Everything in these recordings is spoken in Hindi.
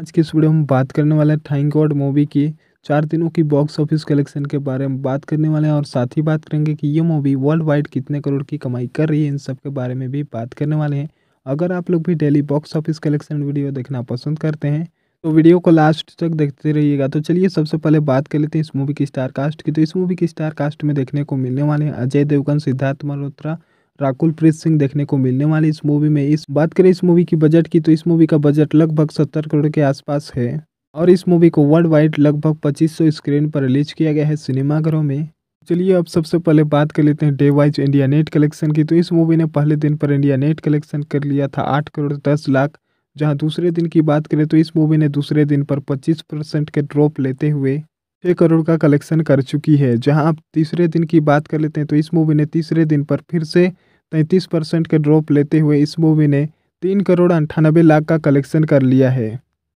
आज के इस वीडियो में बात करने वाले हैं थैंक गॉड मूवी की चार दिनों की बॉक्स ऑफिस कलेक्शन के बारे में बात करने वाले हैं और साथ ही बात करेंगे कि ये मूवी वर्ल्ड वाइड कितने करोड़ की कमाई कर रही है इन सब के बारे में भी बात करने वाले हैं अगर आप लोग भी daily box office collection video देखना पसंद करते हैं तो वीडियो को लास्ट तक देखते रहिएगा तो चलिए सबसे पहले बात कर लेते हैं इस मूवी की स्टार कास्ट की तो इस मूवी की स्टार कास्ट में देखने को मिलने वाले हैं अजय देवगन सिद्धार्थ मल्होत्रा राकुल प्रीत सिंह देखने को मिलने वाली इस मूवी में इस बात करें इस मूवी की बजट की तो इस मूवी का बजट लगभग सत्तर करोड़ के आसपास है और इस मूवी को वर्ल्ड वाइड लगभग सौ स्क्रीन पर रिलीज किया गया है सिनेमाघरों में चलिए अब सबसे पहले बात कर लेते हैं day wise India net collection की तो इस मूवी ने पहले दिन पर इंडिया नेट कलेक्शन कर लिया था आठ करोड़ दस लाख जहां दूसरे दिन की बात करें तो इस मूवी ने दूसरे दिन पर 25 परसेंट के ड्रॉप लेते हुए छः करोड़ का कलेक्शन कर चुकी है जहां आप तीसरे दिन की बात कर लेते हैं तो इस मूवी ने तीसरे दिन पर फिर से तैंतीस परसेंट के ड्रॉप लेते हुए इस मूवी ने तीन करोड़ अंठानबे लाख का कलेक्शन कर लिया है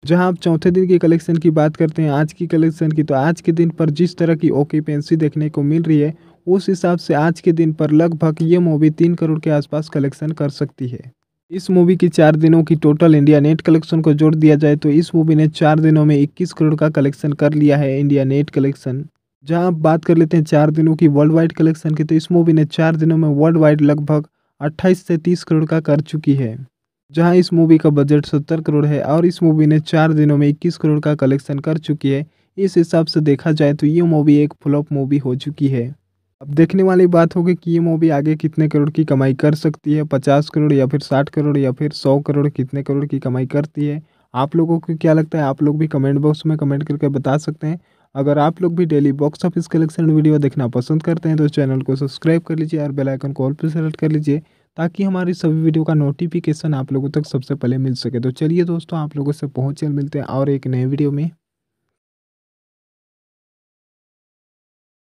जहां आप चौथे दिन की कलेक्शन की बात करते हैं आज की कलेक्शन की तो आज के दिन पर जिस तरह की ऑक्यूपेंसी देखने को मिल रही है उस हिसाब से आज के दिन पर लगभग ये मूवी तीन करोड़ के आसपास कलेक्शन कर सकती है इस मूवी की चार दिनों की टोटल इंडिया नेट कलेक्शन को जोड़ दिया जाए तो इस मूवी ने चार दिनों में 21 करोड़ का कलेक्शन कर लिया है इंडिया नेट कलेक्शन जहां आप बात कर लेते हैं चार दिनों की वर्ल्ड वाइड कलेक्शन की तो इस मूवी ने चार दिनों में वर्ल्ड वाइड लगभग 28 से 30 करोड़ का कर चुकी है जहां इस मूवी का बजट 70 करोड़ है और इस मूवी ने चार दिनों में 21 करोड़ का कलेक्शन कर चुकी है इस हिसाब से देखा जाए तो ये मूवी एक फ्लॉप मूवी हो चुकी है अब देखने वाली बात होगी कि ये मूवी आगे कितने करोड़ की कमाई कर सकती है पचास करोड़ या फिर साठ करोड़ या फिर सौ करोड़ कितने करोड़ की कमाई करती है आप लोगों को क्या लगता है आप लोग भी कमेंट बॉक्स में कमेंट करके बता सकते हैं अगर आप लोग भी daily box office collection video देखना पसंद करते हैं तो चैनल को सब्सक्राइब कर लीजिए और बेलाइकन को ऑल पर सेलेक्ट कर लीजिए ताकि हमारी सभी वीडियो का नोटिफिकेशन आप लोगों तक सबसे पहले मिल सके तो चलिए दोस्तों आप लोगों से पहुँचे मिलते हैं और एक नए वीडियो में